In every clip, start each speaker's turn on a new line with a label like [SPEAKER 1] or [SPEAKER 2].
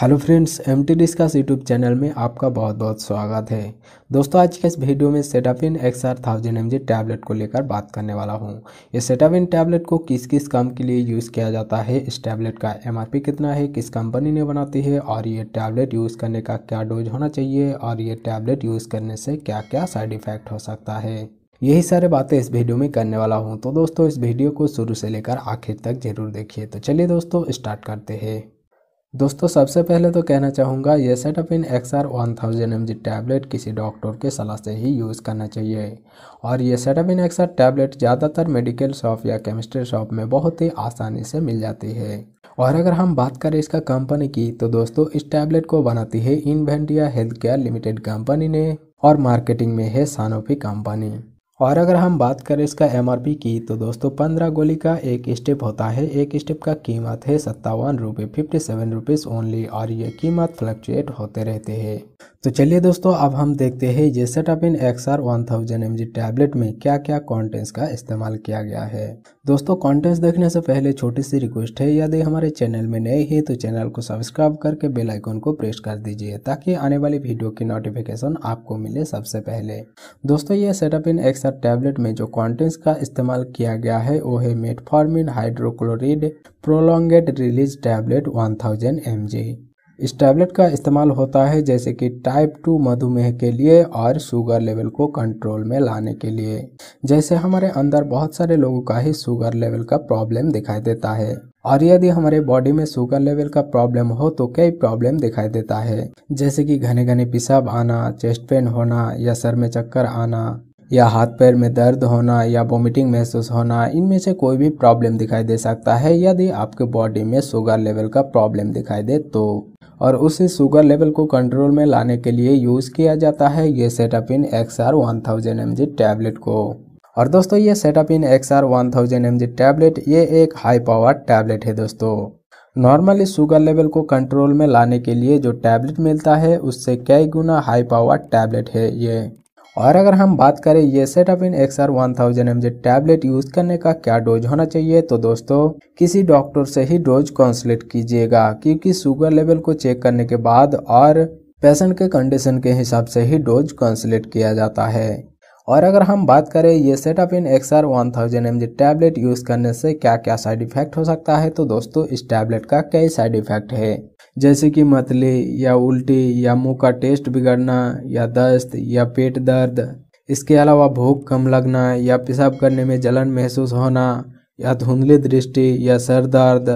[SPEAKER 1] hello friends M T discuss YouTube channel में आपका बहुत बहुत स्वागत है दोस्तों आज के इस वीडियो में Setapin X R thousand M G tablet को लेकर बात करने वाला हूं ये सेटाफिन टैबलेट को किस किस काम के लिए यूज़ किया जाता है इस टैबलेट का एमआरपी कितना है किस कंपनी ने बनाती है और ये टैबलेट यूज़ करने का क्या डोज होना चाहिए और ये टैबलेट यूज़ करने से क्या क्या साइड इफ़ेक्ट हो सकता है यही सारे बातें इस वीडियो में करने वाला हूँ तो दोस्तों इस वीडियो को शुरू से लेकर आखिर तक ज़रूर देखिए तो चलिए दोस्तों स्टार्ट करते हैं दोस्तों सबसे पहले तो कहना चाहूँगा ये सेटअप इन X R one thousand M G tablet किसी डॉक्टर के सलाह से ही यूज़ करना चाहिए और ये सेटअप इन एक्स आर टैबलेट ज़्यादातर मेडिकल शॉप या केमिस्ट्री शॉप में बहुत ही आसानी से मिल जाती है और अगर हम बात करें इसका कंपनी की तो दोस्तों इस टैबलेट को बनाती है Inventia health care limited company ने और मार्केटिंग में है सानोफी कंपनी और अगर हम बात करें इसका एम की तो दोस्तों पंद्रह गोली का एक स्टेप होता है एक स्टेप का कीमत है सत्तावन रुपये फिफ्टी सेवन रुपीज़ ओनली और ये कीमत फ्लक्चुएट होते रहते हैं तो चलिए दोस्तों अब हम देखते हैं ये इन X R one thousand M G tablet में क्या क्या कंटेंट्स का इस्तेमाल किया गया है दोस्तों कंटेंट्स देखने से पहले छोटी सी रिक्वेस्ट है यदि हमारे चैनल में नए हैं तो चैनल को सब्सक्राइब करके बेल आइकन को प्रेस कर दीजिए ताकि आने वाली वीडियो की नोटिफिकेशन आपको मिले सबसे पहले दोस्तों ये इन एक्स आर टैबलेट में जो कॉन्टेंट्स का इस्तेमाल किया गया है वो है metformin hydrochloride prolonged release tablet one thousand M G इस टैबलेट का इस्तेमाल होता है जैसे कि टाइप टू मधुमेह के लिए और शुगर लेवल को कंट्रोल में लाने के लिए जैसे हमारे अंदर बहुत सारे लोगों का ही शुगर लेवल का प्रॉब्लम दिखाई देता है और यदि हमारे बॉडी में शुगर लेवल का प्रॉब्लम हो तो कई प्रॉब्लम दिखाई देता है जैसे कि घने घने पेशाब आना चेस्ट पेन होना या सर में चक्कर आना या हाथ पैर में दर्द होना या वोमिटिंग महसूस होना इनमें से कोई भी प्रॉब्लम दिखाई दे सकता है यदि आपके बॉडी में शुगर लेवल का प्रॉब्लम दिखाई दे तो और उस शुगर लेवल को कंट्रोल में लाने के लिए यूज़ किया जाता है ये इन X R one M G tablet को और दोस्तों ये इन X R one thousand M G tablet ये एक हाई पावर टैबलेट है दोस्तों नॉर्मली शुगर लेवल को कंट्रोल में लाने के लिए जो टैबलेट मिलता है उससे कई गुना हाई पावर टैबलेट है ये और अगर हम बात करें ये सेटअप इन X R one thousand M tablet use करने का क्या डोज होना चाहिए तो दोस्तों किसी डॉक्टर से ही डोज कॉन्सलेट कीजिएगा क्योंकि शुगर लेवल को चेक करने के बाद और पेशेंट के कंडीशन के हिसाब से ही डोज कॉन्सलेट किया जाता है और अगर हम बात करें ये सेटअप इन X R one thousand M G tablet use करने से क्या क्या साइड इफेक्ट हो सकता है तो दोस्तों इस टैबलेट का कई साइड इफेक्ट है जैसे कि मतली या उल्टी या मुंह का टेस्ट बिगड़ना या दस्त या पेट दर्द इसके अलावा भूख कम लगना या पेशाब करने में जलन महसूस होना या धुंधली दृष्टि या सर दर्द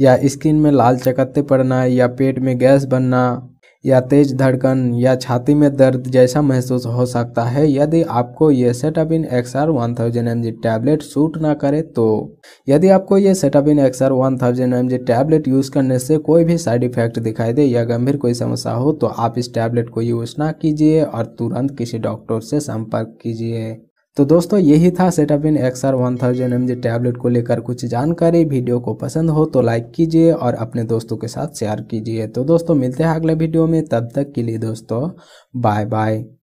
[SPEAKER 1] या स्किन में लाल चकत्ते पड़ना या पेट में गैस बनना या तेज धड़कन या छाती में दर्द जैसा महसूस हो सकता है यदि आपको ये सेटाबिन X R one thousand M G tablet suit ना करे तो यदि आपको ये सेटाबिन X R one thousand M G tablet use करने से कोई भी साइड इफेक्ट दिखाई दे या गंभीर कोई समस्या हो तो आप इस टैबलेट को यूज़ ना कीजिए और तुरंत किसी डॉक्टर से संपर्क कीजिए तो दोस्तों यही था सेटअप इन X R one thousand M G tablet को लेकर कुछ जानकारी वीडियो को पसंद हो तो लाइक कीजिए और अपने दोस्तों के साथ शेयर कीजिए तो दोस्तों मिलते हैं अगले वीडियो में तब तक के लिए दोस्तों बाय बाय